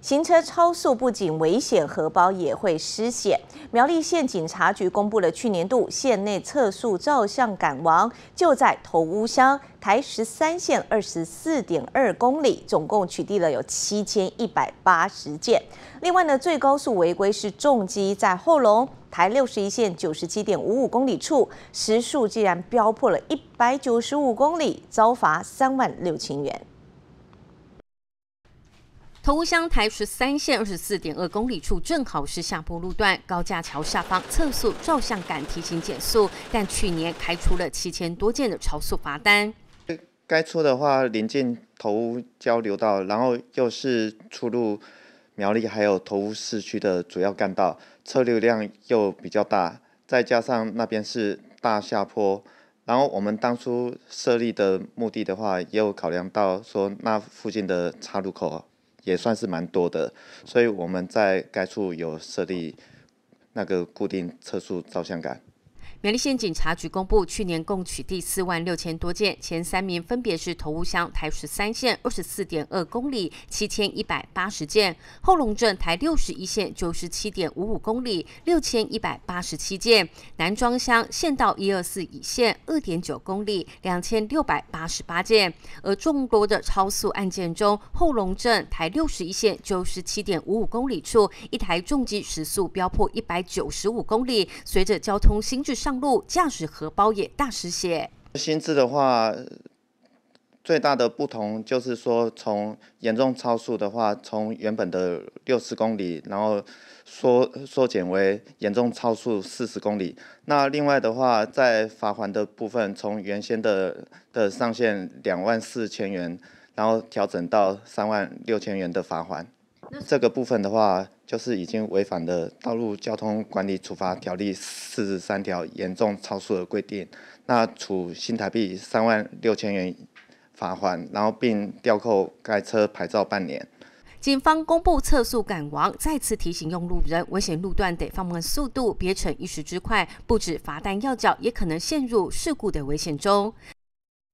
行车超速不仅危险，荷包也会失险。苗栗县警察局公布了去年度县内测速照相赶亡，就在头屋乡台十三线二十四点二公里，总共取缔了有七千一百八十件。另外呢，最高速违规是重击在后龙台六十一线九十七点五五公里处，时速竟然飙破了一百九十五公里，遭罚三万六千元。头屋乡台十三线二十四点二公里处，正好是下坡路段，高架桥下方测速照相杆提醒减速，但去年开出了七千多件的超速罚单。该处的话，临近头屋交流道，然后又是出入苗栗还有头屋市区的主要干道，车流量又比较大，再加上那边是大下坡，然后我们当初设立的目的的话，也有考量到说那附近的岔路口。也算是蛮多的，所以我们在该处有设立那个固定测速照相杆。苗栗县警察局公布，去年共取缔四万六千多件，前三名分别是头屋乡台十三线二十四点二公里七千一百八十件，后龙镇台六十一线九十七点五五公里六千一百八十七件，南庄乡县道一二四乙线二点九公里两千六百八十八件。而众多的超速案件中，后龙镇台六十一线九十七点五五公里处，一台重机时速飙破一百九十五公里，随着交通新制上。上路驾驶荷包也大出血。薪资的话，最大的不同就是说，从严重超速的话，从原本的六十公里，然后缩缩减为严重超速四十公里。那另外的话，在罚还的部分，从原先的的上限两万四千元，然后调整到三万六千元的罚还。这个部分的话。就是已经违反了《道路交通管理处罚条例》四十三条严重超速的规定，那处新台币三万六千元罚款，然后并吊扣该车牌照半年。警方公布测速赶亡，再次提醒用路人：危险路段得放慢速度，别逞一时之快。不止罚单要缴，也可能陷入事故的危险中。